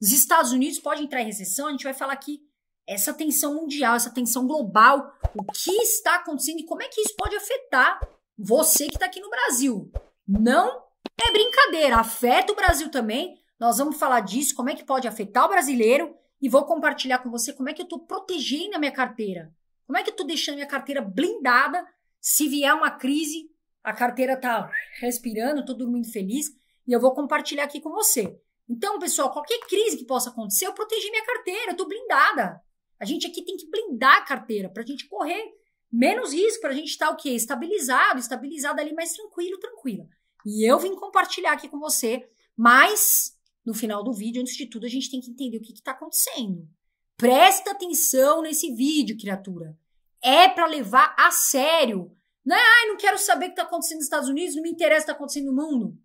Os Estados Unidos podem entrar em recessão, a gente vai falar aqui essa tensão mundial, essa tensão global, o que está acontecendo e como é que isso pode afetar você que está aqui no Brasil. Não é brincadeira, afeta o Brasil também. Nós vamos falar disso, como é que pode afetar o brasileiro e vou compartilhar com você como é que eu estou protegendo a minha carteira. Como é que eu estou deixando minha carteira blindada se vier uma crise, a carteira está respirando, estou dormindo feliz e eu vou compartilhar aqui com você. Então, pessoal, qualquer crise que possa acontecer, eu protegi minha carteira, eu estou blindada. A gente aqui tem que blindar a carteira para a gente correr menos risco, para a gente estar tá, o quê? Estabilizado, estabilizado ali, mais tranquilo, tranquila. E eu vim compartilhar aqui com você, mas no final do vídeo, antes de tudo, a gente tem que entender o que está acontecendo. Presta atenção nesse vídeo, criatura. É para levar a sério. Não é, ai, não quero saber o que está acontecendo nos Estados Unidos, não me interessa o que está acontecendo no mundo.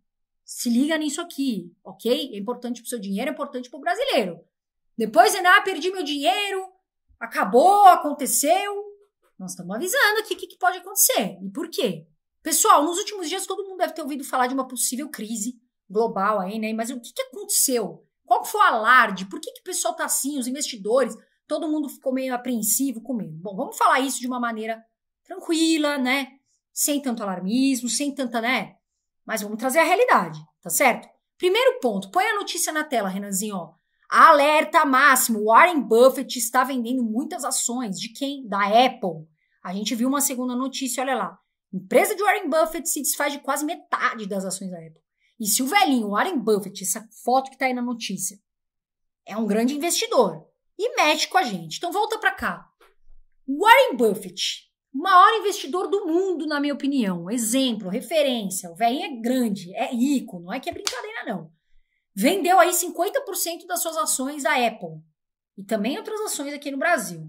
Se liga nisso aqui, ok? É importante pro seu dinheiro, é importante pro brasileiro. Depois, ah, perdi meu dinheiro, acabou, aconteceu. Nós estamos avisando aqui o que, que pode acontecer e por quê. Pessoal, nos últimos dias todo mundo deve ter ouvido falar de uma possível crise global aí, né? Mas o que, que aconteceu? Qual foi o alarde? Por que, que o pessoal tá assim, os investidores? Todo mundo ficou meio apreensivo comigo. Bom, vamos falar isso de uma maneira tranquila, né? Sem tanto alarmismo, sem tanta, né? Mas vamos trazer a realidade, tá certo? Primeiro ponto, põe a notícia na tela, Renanzinho. Ó. Alerta máximo: Warren Buffett está vendendo muitas ações. De quem? Da Apple. A gente viu uma segunda notícia, olha lá. Empresa de Warren Buffett se desfaz de quase metade das ações da Apple. E se o velhinho Warren Buffett, essa foto que está aí na notícia, é um grande investidor e mexe com a gente. Então volta para cá. Warren Buffett o maior investidor do mundo, na minha opinião. Exemplo, referência. O velhinho é grande, é rico, não é que é brincadeira, não. Vendeu aí 50% das suas ações da Apple e também outras ações aqui no Brasil.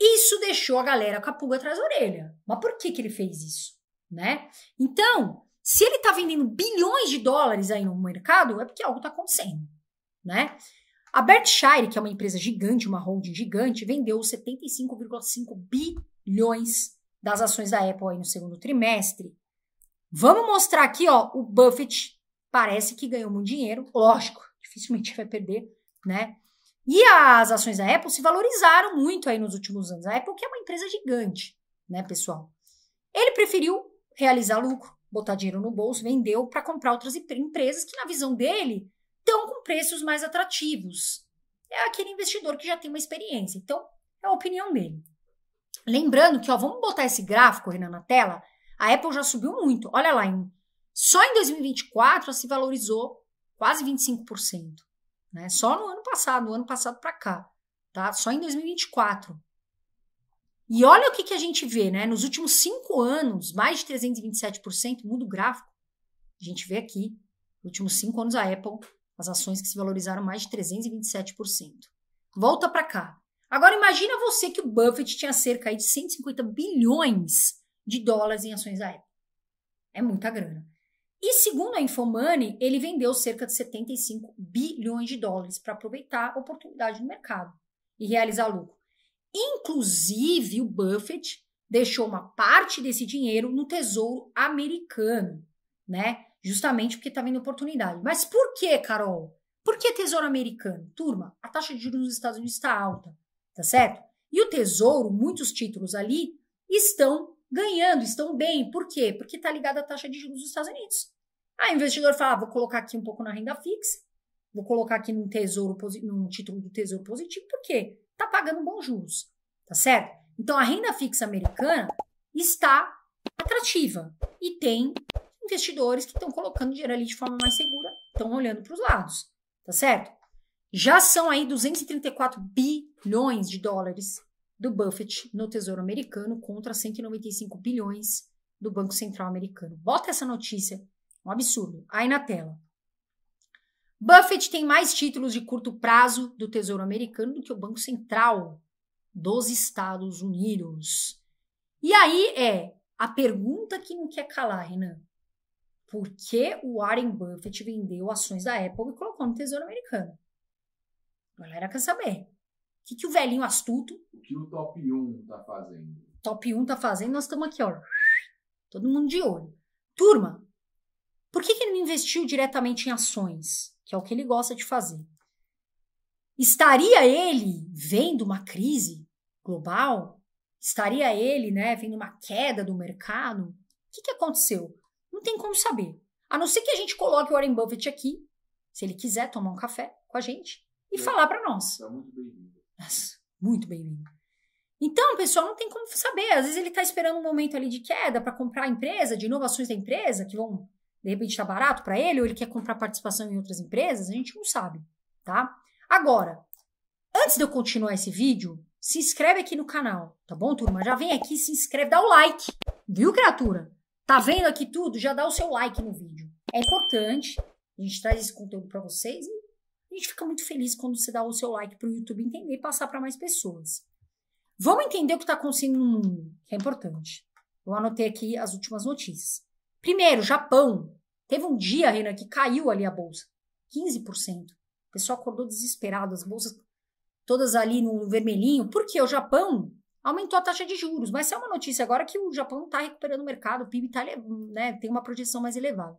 Isso deixou a galera com a pulga atrás da orelha. Mas por que, que ele fez isso? Né? Então, se ele está vendendo bilhões de dólares aí no mercado, é porque algo está acontecendo. Né? A Berkshire, que é uma empresa gigante, uma holding gigante, vendeu 75,5 bilhões bilhões das ações da Apple aí no segundo trimestre. Vamos mostrar aqui, ó, o Buffett parece que ganhou muito dinheiro, lógico, dificilmente vai perder, né? E as ações da Apple se valorizaram muito aí nos últimos anos. A Apple que é uma empresa gigante, né, pessoal? Ele preferiu realizar lucro, botar dinheiro no bolso, vendeu para comprar outras empresas que na visão dele estão com preços mais atrativos. É aquele investidor que já tem uma experiência. Então, é a opinião dele. Lembrando que, ó, vamos botar esse gráfico, Renan, na tela. A Apple já subiu muito. Olha lá, em, só em 2024 ela se valorizou quase 25%. Né? Só no ano passado, no ano passado para cá. Tá? Só em 2024. E olha o que, que a gente vê, né? Nos últimos cinco anos, mais de 327%, muda o gráfico. A gente vê aqui, nos últimos cinco anos, a Apple, as ações que se valorizaram mais de 327%. Volta para cá. Agora imagina você que o Buffett tinha cerca de 150 bilhões de dólares em ações da Apple. É muita grana. E segundo a Infomoney, ele vendeu cerca de 75 bilhões de dólares para aproveitar a oportunidade do mercado e realizar lucro. Inclusive, o Buffett deixou uma parte desse dinheiro no Tesouro Americano, né? Justamente porque está vendo oportunidade. Mas por que, Carol? Por que Tesouro Americano? Turma, a taxa de juros nos Estados Unidos está alta tá certo? E o tesouro, muitos títulos ali estão ganhando, estão bem. Por quê? Porque está ligado à taxa de juros dos Estados Unidos. Aí o investidor fala, ah, vou colocar aqui um pouco na renda fixa, vou colocar aqui num tesouro, num título do tesouro positivo, por quê? Está pagando bons juros, tá certo? Então a renda fixa americana está atrativa e tem investidores que estão colocando dinheiro ali de forma mais segura, estão olhando para os lados, tá certo? Já são aí 234 bi bilhões de dólares do Buffett no Tesouro Americano contra 195 bilhões do Banco Central Americano. Bota essa notícia, um absurdo, aí na tela. Buffett tem mais títulos de curto prazo do Tesouro Americano do que o Banco Central dos Estados Unidos. E aí é a pergunta que não quer calar, Renan. Por que o Warren Buffett vendeu ações da Apple e colocou no Tesouro Americano? A galera quer saber que, que o velhinho astuto. O que o top 1 tá fazendo? Top 1 tá fazendo, nós estamos aqui, ó. Todo mundo de olho. Turma, por que, que ele não investiu diretamente em ações, que é o que ele gosta de fazer? Estaria ele vendo uma crise global? Estaria ele, né, vendo uma queda do mercado? O que, que aconteceu? Não tem como saber. A não ser que a gente coloque o Warren Buffett aqui, se ele quiser tomar um café com a gente e é. falar para nós. Tá muito bem-vindo. Nossa, muito bem-vindo. Então, pessoal, não tem como saber. Às vezes ele está esperando um momento ali de queda para comprar a empresa, de inovações da empresa, que vão, de repente, estar tá barato para ele, ou ele quer comprar participação em outras empresas, a gente não sabe, tá? Agora, antes de eu continuar esse vídeo, se inscreve aqui no canal, tá bom, turma? Já vem aqui, se inscreve, dá o like, viu, criatura? Tá vendo aqui tudo? Já dá o seu like no vídeo. É importante, a gente traz esse conteúdo para vocês a gente fica muito feliz quando você dá o seu like para o YouTube entender e passar para mais pessoas. Vamos entender o que está acontecendo no mundo, que é importante. Eu anotei aqui as últimas notícias. Primeiro, Japão. Teve um dia, Renan, que caiu ali a bolsa. 15%. O pessoal acordou desesperado, as bolsas todas ali no vermelhinho, porque o Japão aumentou a taxa de juros. Mas é uma notícia agora que o Japão está recuperando o mercado, o PIB tá, né, tem uma projeção mais elevada.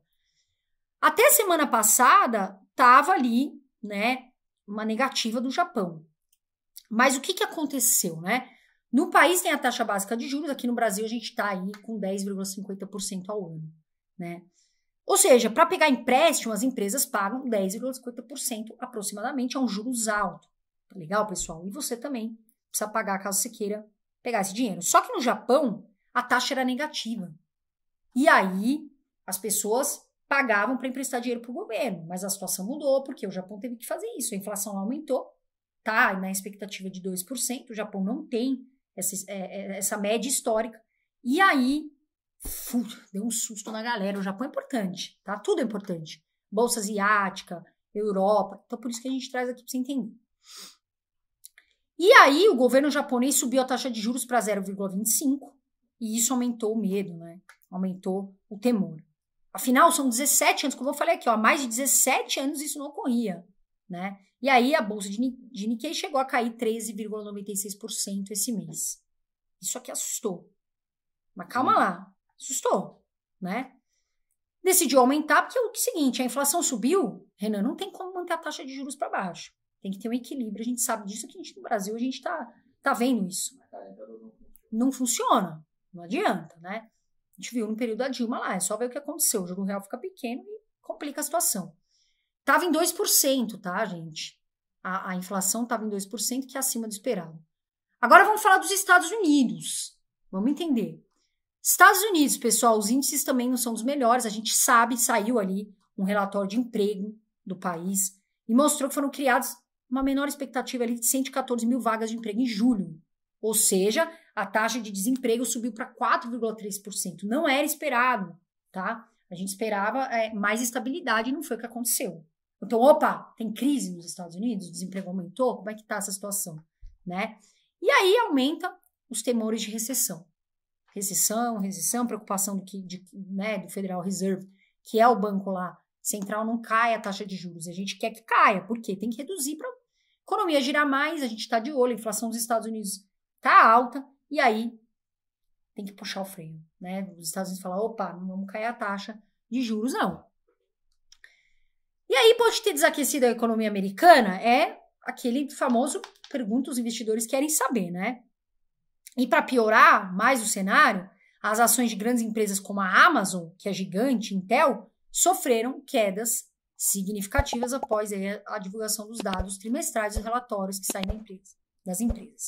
Até semana passada, estava ali né, uma negativa do Japão. Mas o que, que aconteceu, né? No país tem a taxa básica de juros, aqui no Brasil a gente está aí com 10,50% ao ano, né? Ou seja, para pegar empréstimo, as empresas pagam 10,50% aproximadamente, é um juros alto. Tá legal, pessoal? E você também precisa pagar caso você queira pegar esse dinheiro. Só que no Japão, a taxa era negativa. E aí, as pessoas pagavam para emprestar dinheiro para o governo, mas a situação mudou porque o Japão teve que fazer isso, a inflação aumentou, tá na expectativa de 2%, o Japão não tem essa, é, é, essa média histórica, e aí fu, deu um susto na galera, o Japão é importante, tá? Tudo é importante, Bolsa Asiática, Europa, então por isso que a gente traz aqui para você entender. E aí o governo japonês subiu a taxa de juros para 0,25, e isso aumentou o medo, né? Aumentou o temor. Afinal, são 17 anos, como eu falei aqui, ó, mais de 17 anos isso não ocorria, né? E aí a bolsa de, de Nikkei chegou a cair 13,96% esse mês. Isso aqui assustou. Mas calma lá, assustou, né? Decidiu aumentar porque é o seguinte, a inflação subiu, Renan, não tem como manter a taxa de juros para baixo. Tem que ter um equilíbrio, a gente sabe disso aqui no Brasil, a gente está tá vendo isso. Tá não funciona, não adianta, né? A gente viu no período da Dilma lá, é só ver o que aconteceu. O juro real fica pequeno e complica a situação. Estava em 2%, tá, gente? A, a inflação estava em 2%, que é acima do esperado. Agora vamos falar dos Estados Unidos. Vamos entender. Estados Unidos, pessoal, os índices também não são dos melhores. A gente sabe, saiu ali um relatório de emprego do país e mostrou que foram criadas uma menor expectativa ali de 114 mil vagas de emprego em julho. Ou seja, a taxa de desemprego subiu para 4,3%. Não era esperado, tá? A gente esperava é, mais estabilidade e não foi o que aconteceu. Então, opa, tem crise nos Estados Unidos, o desemprego aumentou, como é que está essa situação, né? E aí aumenta os temores de recessão. Recessão, recessão, preocupação do, que, de, né, do Federal Reserve, que é o banco lá central, não cai a taxa de juros. A gente quer que caia, porque tem que reduzir para a economia girar mais, a gente está de olho, a inflação dos Estados Unidos tá alta, e aí tem que puxar o freio, né? Os Estados Unidos falam, opa, não vamos cair a taxa de juros, não. E aí pode ter desaquecido a economia americana? É aquele famoso pergunta os investidores querem saber, né? E para piorar mais o cenário, as ações de grandes empresas como a Amazon, que é gigante, Intel, sofreram quedas significativas após a divulgação dos dados trimestrais e relatórios que saem das empresas.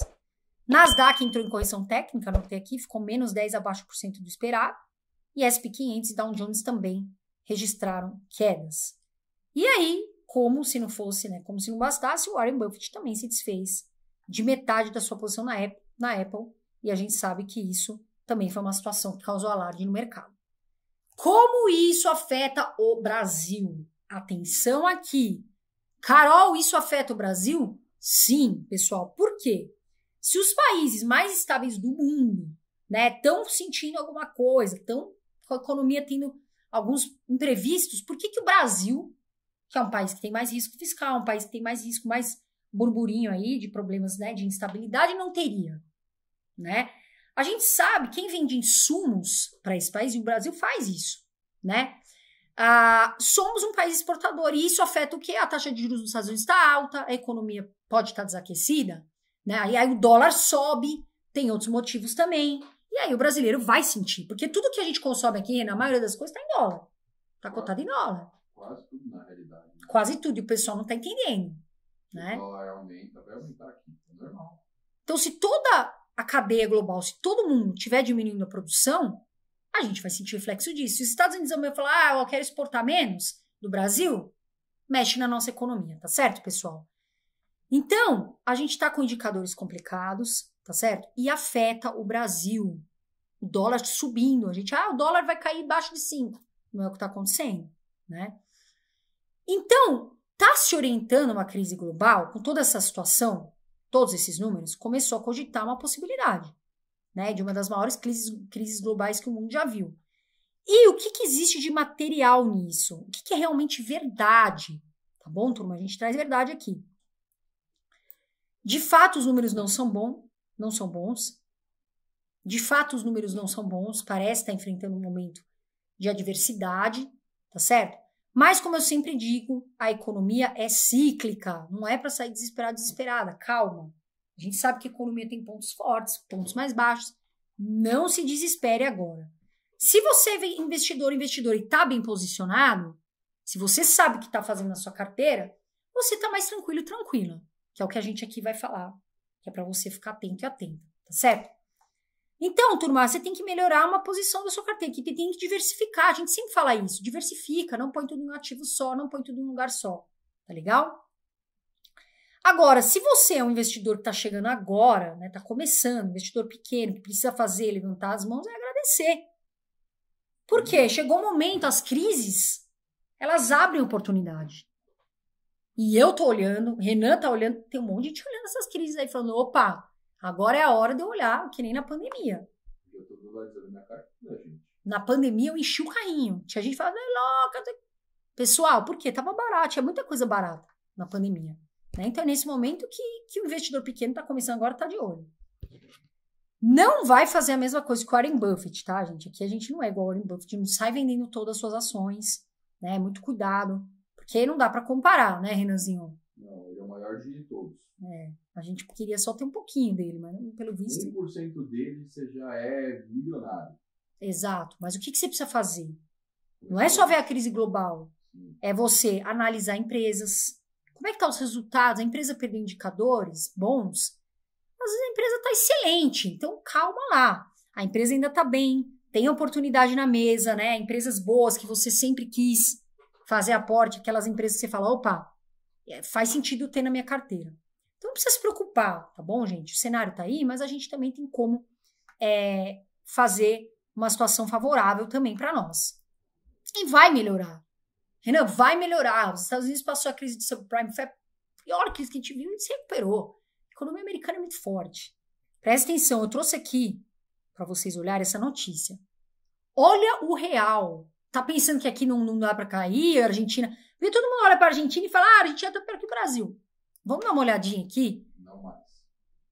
Nasdaq entrou em correção técnica, anotei aqui, ficou menos 10 abaixo por cento do esperado. E SP 500 e Dow Jones também registraram quedas. E aí, como se não fosse, né, como se não bastasse, o Warren Buffett também se desfez de metade da sua posição na Apple, na Apple e a gente sabe que isso também foi uma situação que causou alarde no mercado. Como isso afeta o Brasil? Atenção aqui. Carol, isso afeta o Brasil? Sim, pessoal. Por quê? Se os países mais estáveis do mundo estão né, sentindo alguma coisa, estão com a economia tendo alguns imprevistos, por que, que o Brasil, que é um país que tem mais risco fiscal, um país que tem mais risco, mais burburinho aí de problemas né, de instabilidade, não teria? Né? A gente sabe quem vende insumos para esse país, e o Brasil faz isso, né? Ah, somos um país exportador e isso afeta o quê? A taxa de juros dos Estados Unidos está alta, a economia pode estar tá desaquecida, né? E aí o dólar sobe, tem outros motivos também. E aí o brasileiro vai sentir, porque tudo que a gente consome aqui, na maioria das coisas, está em dólar. Está cotado em né? dólar. Quase tudo, na realidade. Né? Quase tudo, e o pessoal não está entendendo. Né? O dólar aumenta, vai aumentar aqui, é normal. Então, se toda a cadeia global, se todo mundo estiver diminuindo a produção, a gente vai sentir reflexo disso. Se os Estados Unidos vão falar, ah, eu quero exportar menos do Brasil, mexe na nossa economia, tá certo, pessoal? Então, a gente está com indicadores complicados, tá certo? E afeta o Brasil. O dólar subindo. A gente, ah, o dólar vai cair abaixo de 5. Não é o que está acontecendo, né? Então, está se orientando uma crise global, com toda essa situação, todos esses números, começou a cogitar uma possibilidade, né? De uma das maiores crises, crises globais que o mundo já viu. E o que, que existe de material nisso? O que, que é realmente verdade? Tá bom, turma? A gente traz verdade aqui. De fato, os números não são bons, não são bons. De fato, os números não são bons, parece estar enfrentando um momento de adversidade, tá certo? Mas como eu sempre digo, a economia é cíclica, não é para sair desesperado, desesperada, calma. A gente sabe que a economia tem pontos fortes, pontos mais baixos. Não se desespere agora. Se você é investidor, investidor e está bem posicionado, se você sabe o que está fazendo na sua carteira, você está mais tranquilo, tranquila que é o que a gente aqui vai falar, que é para você ficar atento e atenta, tá certo? Então, turma, você tem que melhorar uma posição da sua carteira, que tem que diversificar. A gente sempre fala isso, diversifica, não põe tudo em um ativo só, não põe tudo em um lugar só, tá legal? Agora, se você é um investidor que está chegando agora, né, está começando, investidor pequeno, que precisa fazer, levantar as mãos, é agradecer. Por quê? Uhum. Chegou o um momento, as crises, elas abrem oportunidade. E eu tô olhando, Renan tá olhando, tem um monte de gente olhando essas crises aí, falando, opa, agora é a hora de eu olhar, que nem na pandemia. Né, na pandemia eu enchi o carrinho. Tinha gente falando, é louca. É- Pessoal, por quê? Tava barato, tinha muita coisa barata na pandemia. Né? Então é nesse momento que, que o investidor pequeno tá começando agora, tá de olho. Não vai fazer a mesma coisa que o Warren Buffett, tá, gente? Aqui a gente não é igual o Warren Buffett, não sai vendendo todas as suas ações, né? Muito cuidado. Porque não dá para comparar, né, Renanzinho? Não, ele é o maior de todos. É, a gente queria só ter um pouquinho dele, mas pelo visto... 1% dele você já é milionário. Exato, mas o que, que você precisa fazer? Não é só ver a crise global, Sim. é você analisar empresas, como é que estão tá os resultados, a empresa perdeu indicadores bons, às vezes a empresa está excelente, então calma lá, a empresa ainda está bem, tem oportunidade na mesa, né? Empresas boas que você sempre quis fazer aporte, aquelas empresas que você fala, opa, é, faz sentido ter na minha carteira. Então não precisa se preocupar, tá bom, gente? O cenário tá aí, mas a gente também tem como é, fazer uma situação favorável também para nós. E vai melhorar. Renan, vai melhorar. Os Estados Unidos passou a crise de subprime, foi a pior crise que a gente viu e se recuperou. A economia americana é muito forte. Presta atenção, eu trouxe aqui para vocês olharem essa notícia. Olha o real tá pensando que aqui não, não dá para cair, a Argentina. E todo mundo olha para Argentina e fala: ah, a Argentina tá perto do Brasil. Vamos dar uma olhadinha aqui? Não mais.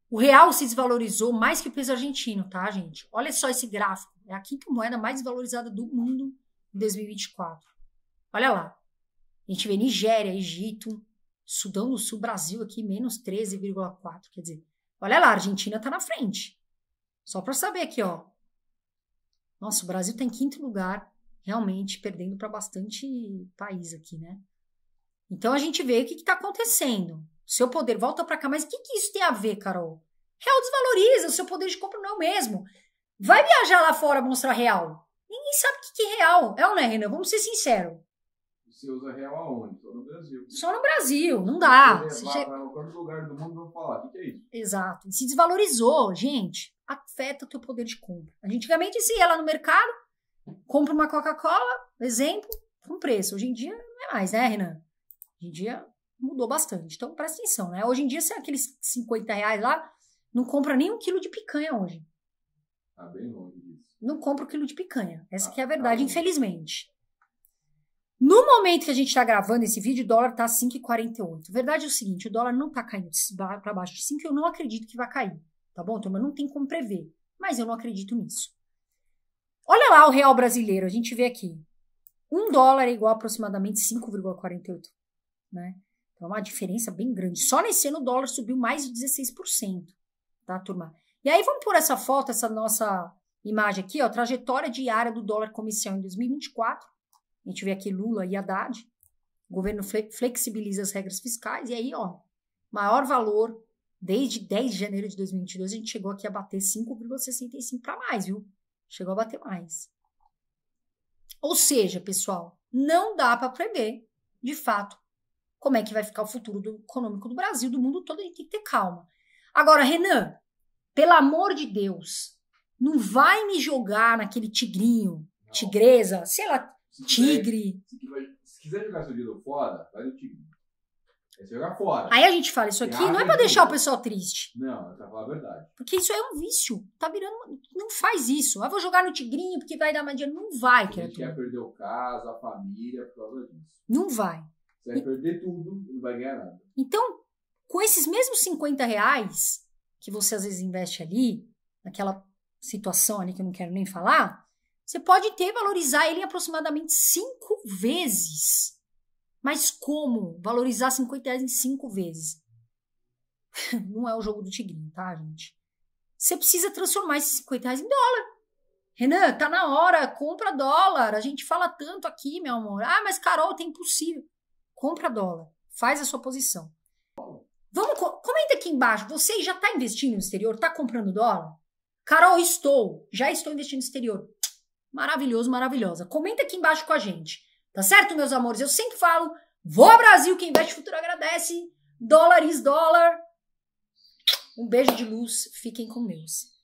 O real se desvalorizou mais que o peso argentino, tá, gente? Olha só esse gráfico. É a quinta moeda mais desvalorizada do mundo em 2024. Olha lá. A gente vê Nigéria, Egito, Sudão do Sul, Brasil aqui, menos 13,4. Quer dizer, olha lá, a Argentina tá na frente. Só para saber aqui, ó. Nossa, o Brasil tem tá em quinto lugar, realmente perdendo para bastante país aqui, né? Então a gente vê o que está acontecendo. seu poder volta para cá, mas o que, que isso tem a ver, Carol? Real desvaloriza, o seu poder de compra não é o mesmo. Vai viajar lá fora mostrar real. Ninguém sabe o que, que é real. É ou não é, Renan? Vamos ser sinceros. Você usa real aonde? Só no Brasil. Só no Brasil, não dá. Você qualquer lugar do mundo vão falar, o que é isso? Exato. se desvalorizou, gente, afeta o teu poder de compra. Antigamente se ia lá no mercado, compra uma Coca-Cola, exemplo, com preço. Hoje em dia não é mais, né, Renan? Hoje em dia mudou bastante. Então, presta atenção, né? Hoje em dia, se é aqueles 50 reais lá, não compra nem um quilo de picanha hoje. Tá bem longe disso. Não compra um quilo de picanha. Essa ah, é a tá verdade, tá infelizmente. No momento que a gente está gravando esse vídeo, o dólar está 5,48. A verdade é o seguinte, o dólar não está caindo para baixo de 5, eu não acredito que vai cair, tá bom, turma? Não tem como prever, mas eu não acredito nisso. Olha lá o real brasileiro, a gente vê aqui. Um dólar é igual a aproximadamente 5,48, né? Então, é uma diferença bem grande. Só nesse ano o dólar subiu mais de 16%, tá, turma? E aí vamos por essa foto, essa nossa imagem aqui, ó, trajetória diária do dólar comercial em 2024. A gente vê aqui Lula e Haddad. O governo flexibiliza as regras fiscais e aí, ó, maior valor desde 10 de janeiro de 2022, a gente chegou aqui a bater 5,65 para mais, viu? Chegou a bater mais. Ou seja, pessoal, não dá para prever, de fato, como é que vai ficar o futuro do econômico do Brasil, do mundo todo, a gente tem que ter calma. Agora, Renan, pelo amor de Deus, não vai me jogar naquele tigrinho, não. tigresa, sei lá, se tigre. Quiser, se, quiser, se quiser jogar seu dinheiro fora, vai no tigre. É jogar fora. Aí a gente fala, isso aqui é não é para deixar o pessoal triste. Não, é pra falar a verdade. Porque isso é um vício. Tá virando. Uma... Não faz isso. Ah, vou jogar no tigrinho porque vai dar mais dinheiro. Não vai, criatura. A gente quer perder o caso, a família, por causa disso. Não vai. Você vai e... perder tudo e não vai ganhar nada. Então, com esses mesmos 50 reais que você às vezes investe ali, naquela situação ali que eu não quero nem falar, você pode ter, valorizar ele em aproximadamente cinco vezes mas como valorizar 50 reais em cinco vezes? Não é o jogo do tigrinho, tá, gente? Você precisa transformar esses 50 reais em dólar. Renan, tá na hora, compra dólar. A gente fala tanto aqui, meu amor. Ah, mas Carol, tem tá impossível. Compra dólar. Faz a sua posição. Vamos, comenta aqui embaixo. Você já está investindo no exterior? Está comprando dólar? Carol, estou. Já estou investindo no exterior. Maravilhoso, maravilhosa. Comenta aqui embaixo com a gente. Tá certo, meus amores? Eu sempre falo, vou ao Brasil, quem investe futuro agradece. Dólares, dólar. Um beijo de luz, fiquem com Deus.